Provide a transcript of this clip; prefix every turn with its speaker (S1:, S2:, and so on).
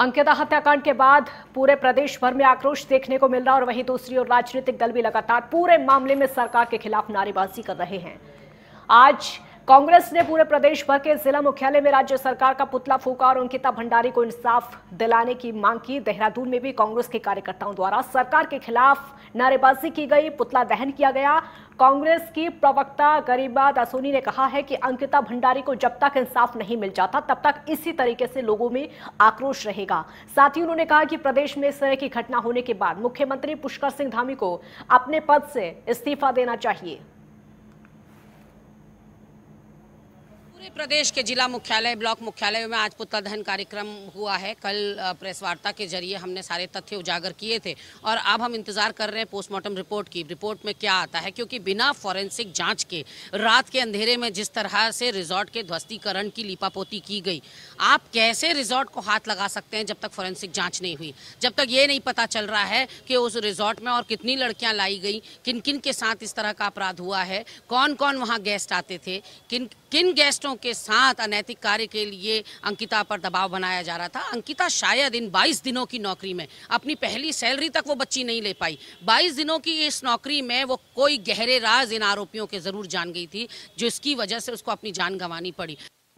S1: अंकिता हत्याकांड के बाद पूरे प्रदेश भर में आक्रोश देखने को मिल रहा और वहीं दूसरी ओर राजनीतिक दल भी लगातार पूरे मामले में सरकार के खिलाफ नारेबाजी कर रहे हैं आज कांग्रेस ने पूरे प्रदेश भर के जिला मुख्यालय में राज्य सरकार का पुतला फूका और अंकिता भंडारी को इंसाफ दिलाने की मांग की देहरादून में भी कांग्रेस के कार्यकर्ताओं द्वारा सरकार के खिलाफ नारेबाजी की गई पुतला दहन किया गया कांग्रेस की प्रवक्ता गरीबा दासोनी ने कहा है कि अंकिता भंडारी को जब तक इंसाफ नहीं मिल जाता तब तक इसी तरीके से लोगों में आक्रोश रहेगा साथ ही उन्होंने कहा कि प्रदेश में इस तरह की घटना होने के बाद मुख्यमंत्री पुष्कर सिंह धामी को अपने पद से इस्तीफा देना चाहिए
S2: पूरे प्रदेश के जिला मुख्यालय ब्लॉक मुख्यालय में आज पुतला दहन कार्यक्रम हुआ है कल प्रेस वार्ता के जरिए हमने सारे तथ्य उजागर किए थे और अब हम इंतजार कर रहे हैं पोस्टमार्टम रिपोर्ट की रिपोर्ट में क्या आता है क्योंकि बिना फॉरेंसिक जांच के रात के अंधेरे में जिस तरह से रिजॉर्ट के ध्वस्तीकरण की लिपापोती की गई आप कैसे रिजॉर्ट को हाथ लगा सकते हैं जब तक फॉरेंसिक जाँच नहीं हुई जब तक ये नहीं पता चल रहा है कि उस रिजॉर्ट में और कितनी लड़कियाँ लाई गई किन किन के साथ इस तरह का अपराध हुआ है कौन कौन वहाँ गेस्ट आते थे किन किन गेस्टों के साथ अनैतिक कार्य के लिए अंकिता पर दबाव बनाया जा रहा था अंकिता शायद इन 22 दिनों की नौकरी में अपनी पहली सैलरी तक वो बच्ची नहीं ले पाई 22 दिनों की इस नौकरी में वो कोई गहरे राज इन आरोपियों के ज़रूर जान गई थी जिसकी वजह से उसको अपनी जान गंवानी पड़ी